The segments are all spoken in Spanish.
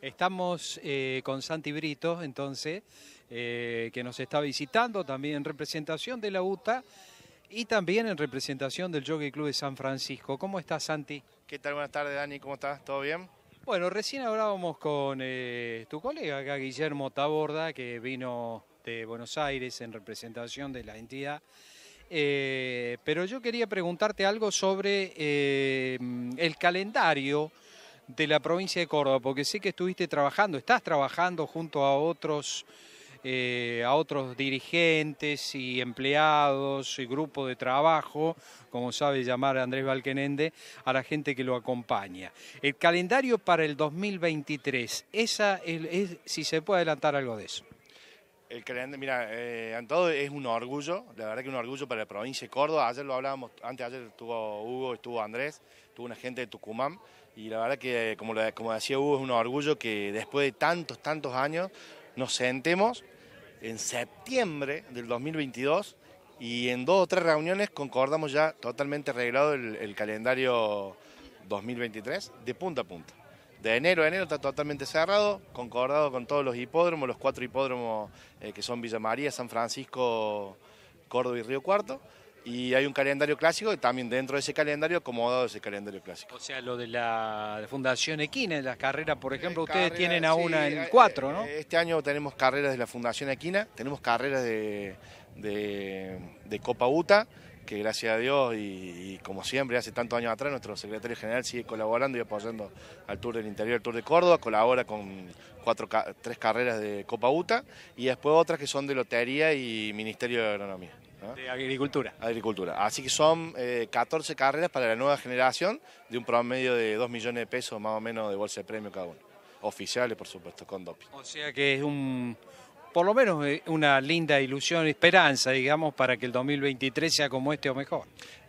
Estamos eh, con Santi Brito, entonces, eh, que nos está visitando también en representación de la UTA y también en representación del Jockey Club de San Francisco. ¿Cómo estás, Santi? ¿Qué tal? Buenas tardes, Dani. ¿Cómo estás? ¿Todo bien? Bueno, recién hablábamos con eh, tu colega acá, Guillermo Taborda, que vino de Buenos Aires en representación de la entidad. pero yo quería preguntarte algo sobre el calendario de la provincia de Córdoba, porque sé que estuviste trabajando, estás trabajando junto a otros, eh, a otros dirigentes y empleados y grupo de trabajo, como sabe llamar Andrés Valquenende, a la gente que lo acompaña. El calendario para el 2023, esa es si se puede adelantar algo de eso. El calendario, mira, en eh, todo es un orgullo, la verdad que un orgullo para la provincia de Córdoba. Ayer lo hablábamos, antes ayer estuvo Hugo, estuvo Andrés, estuvo una gente de Tucumán. Y la verdad que, eh, como, decía Hugo, es un orgullo que después de tantos, tantos años nos sentemos en septiembre del 2022 y en dos o tres reuniones concordamos ya totalmente arreglado el calendario 2023 de punta a punta de enero a enero está totalmente cerrado, concordado con todos los hipódromos, los cuatro hipódromos eh, que son Villa María, San Francisco, Córdoba y Río Cuarto. Y hay un calendario clásico, y también dentro de ese calendario, acomodado ese calendario clásico. O sea, lo de la Fundación Equina, las carreras, por eh, ejemplo, ustedes tienen a una en eh, cuatro, ¿no? Este año tenemos carreras de la Fundación Equina, tenemos carreras de, de Copa UTA, que gracias a Dios y, como siempre, hace tantos años atrás, nuestro secretario general sigue colaborando y apoyando al Tour del Interior, al Tour de Córdoba, colabora con cuatro, tres carreras de Copa UTA y después otras que son de Lotería y Ministerio de Agronomía. De agricultura. Agricultura. Así que son 14 eh, carreras para la nueva generación de un promedio de 2 millones de pesos más o menos de bolsa de premio cada uno. Oficiales, por supuesto, con DOPI. O sea que es un, por lo menos eh, una linda ilusión, esperanza, digamos, para que el 2023 sea como este o mejor.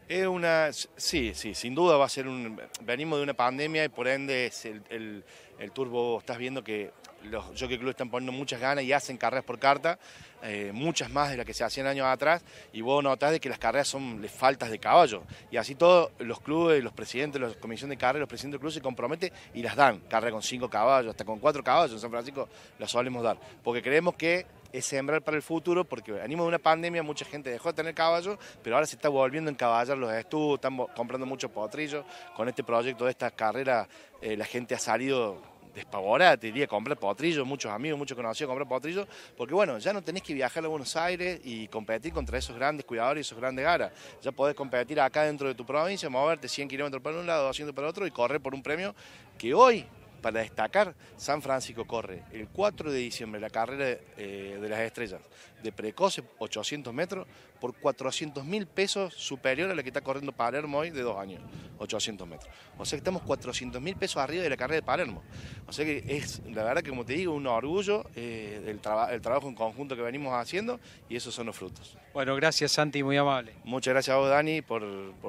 Es una, sí, sí, sin duda va a ser un, venimos de una pandemia y por ende el, el, turbo, estás viendo que los jockey club están poniendo muchas ganas y hacen carreras por carta, eh, muchas más de las que se hacían años atrás, y vos notás de que las carreras son de faltas de caballo. Y así todos los clubes, los presidentes, la comisión de carreras, los presidentes del club se comprometen y las dan. carreras con cinco caballos, hasta con cuatro caballos en San Francisco las solemos dar. Porque creemos que es sembrar para el futuro, porque animo de una pandemia, mucha gente dejó de tener caballos, pero ahora se está volviendo en caballar los estudios, están comprando muchos potrillos. Con este proyecto de esta carrera, eh, la gente ha salido despavorada, te diría, comprar potrillos, muchos amigos, muchos conocidos comprar potrillos, porque bueno, ya no tenés que viajar a Buenos Aires y competir contra esos grandes cuidadores y esos grandes garas. Ya podés competir acá dentro de tu provincia, moverte 100 kilómetros para un lado, 200 para el otro y correr por un premio que hoy para destacar, San Francisco corre el 4 de diciembre la carrera eh, de, las estrellas de precoce, 800 metros, por 400 mil pesos superior a la que está corriendo Palermo hoy de dos años, 800 metros. O sea que estamos 400 mil pesos arriba de la carrera de Palermo. O sea que es, la verdad que como te digo, un orgullo del eh, el, trabajo en conjunto que venimos haciendo y esos son los frutos. Bueno, gracias Santi, muy amable. Muchas gracias a vos Dani por,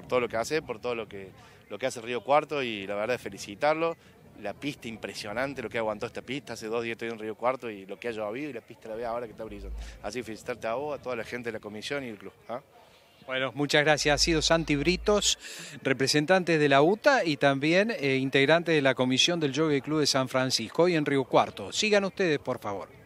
todo lo que hace, por todo lo que, lo que hace Río Cuarto y la verdad es felicitarlo la pista impresionante, lo que aguantó esta pista. Hace dos días estoy en Río Cuarto y lo que ha llovido y la pista la veo ahora que está brillando. Así que felicitarte a vos, a toda la gente de la comisión y el club. ¿ah? Bueno, muchas gracias. Ha sido Santi Britos, representante de la UTA y también eh, integrante de la comisión del Jockey Club de San Francisco, y en Río Cuarto. Sigan ustedes, por favor.